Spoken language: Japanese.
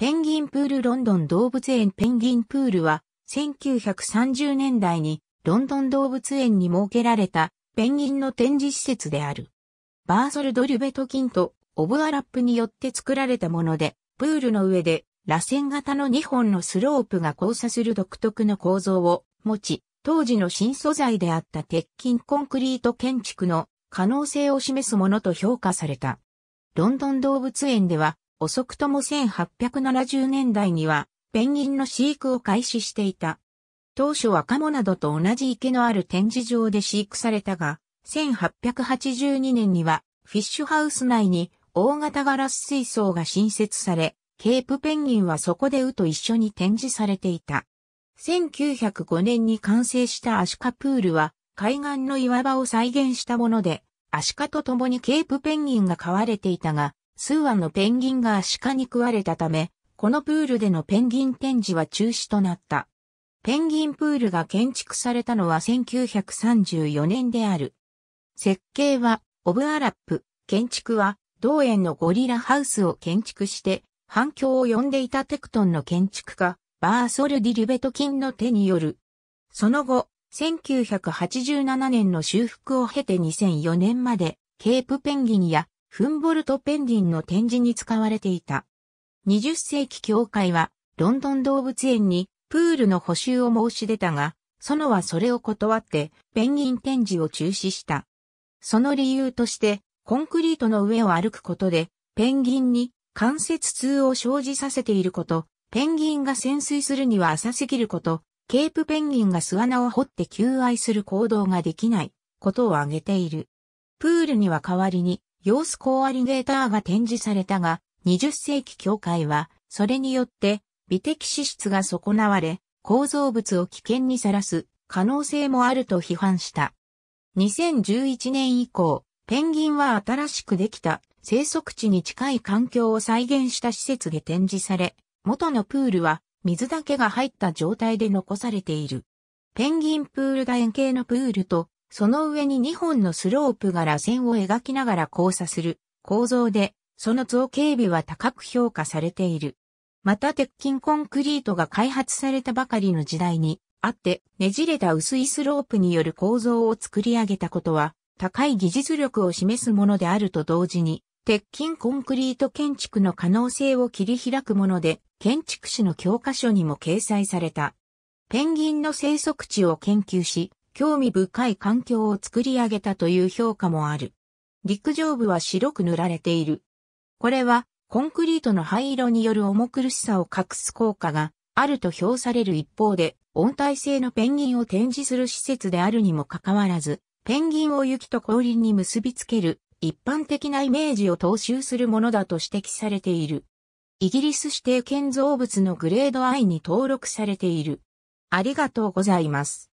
ペンギンプールロンドン動物園ペンギンプールは1930年代にロンドン動物園に設けられたペンギンの展示施設である。バーソル・ドリュベトキンとオブアラップによって作られたもので、プールの上で螺旋型の2本のスロープが交差する独特の構造を持ち、当時の新素材であった鉄筋コンクリート建築の可能性を示すものと評価された。ロンドン動物園では遅くとも1870年代には、ペンギンの飼育を開始していた。当初はカモなどと同じ池のある展示場で飼育されたが、1882年にはフィッシュハウス内に大型ガラス水槽が新設され、ケープペンギンはそこでウと一緒に展示されていた。1905年に完成したアシカプールは海岸の岩場を再現したもので、アシカと共にケープペンギンが飼われていたが、数羽のペンギンが鹿に食われたため、このプールでのペンギン展示は中止となった。ペンギンプールが建築されたのは1934年である。設計は、オブアラップ、建築は、同園のゴリラハウスを建築して、反響を呼んでいたテクトンの建築家、バーソル・ディ・ルベトキンの手による。その後、1987年の修復を経て2004年まで、ケープペンギンやフンボルト・ペンギンの展示に使われていた。20世紀教会は、ロンドン動物園にプールの補修を申し出たが、ソノはそれを断ってペンギン展示を中止した。その理由として、コンクリートの上を歩くことで、ペンギンに関節痛を生じさせていること、ペンギンが潜水するには浅すぎること、ケープペンギンが巣穴を掘って求愛する行動ができないことを挙げている。プールには代わりに様子コーアリネーターが展示されたが、20世紀教会は、それによって美的資質が損なわれ、構造物を危険にさらす可能性もあると批判した。2011年以降、ペンギンは新しくできた生息地に近い環境を再現した施設で展示され、元のプールは水だけが入った状態で残されている。ペンギンプール楕円形のプールとその上に2本のスロープが螺旋を描きながら交差する構造で、その造形美は高く評価されている。また鉄筋コンクリートが開発されたばかりの時代にあって、ねじれた薄いスロープによる構造を作り上げたことは、高い技術力を示すものであると同時に、鉄筋コンクリート建築の可能性を切り開くもので、建築士の教科書にも掲載された。ペンギンの生息地を研究し、興味深い環境を作り上げたという評価もある。陸上部は白く塗られている。これはコンクリートの灰色による重苦しさを隠す効果があると評される一方で、温帯性のペンギンを展示する施設であるにもかかわらず、ペンギンを雪と氷に結びつける一般的なイメージを踏襲するものだと指摘されている。イギリス指定建造物のグレード I に登録されている。ありがとうございます。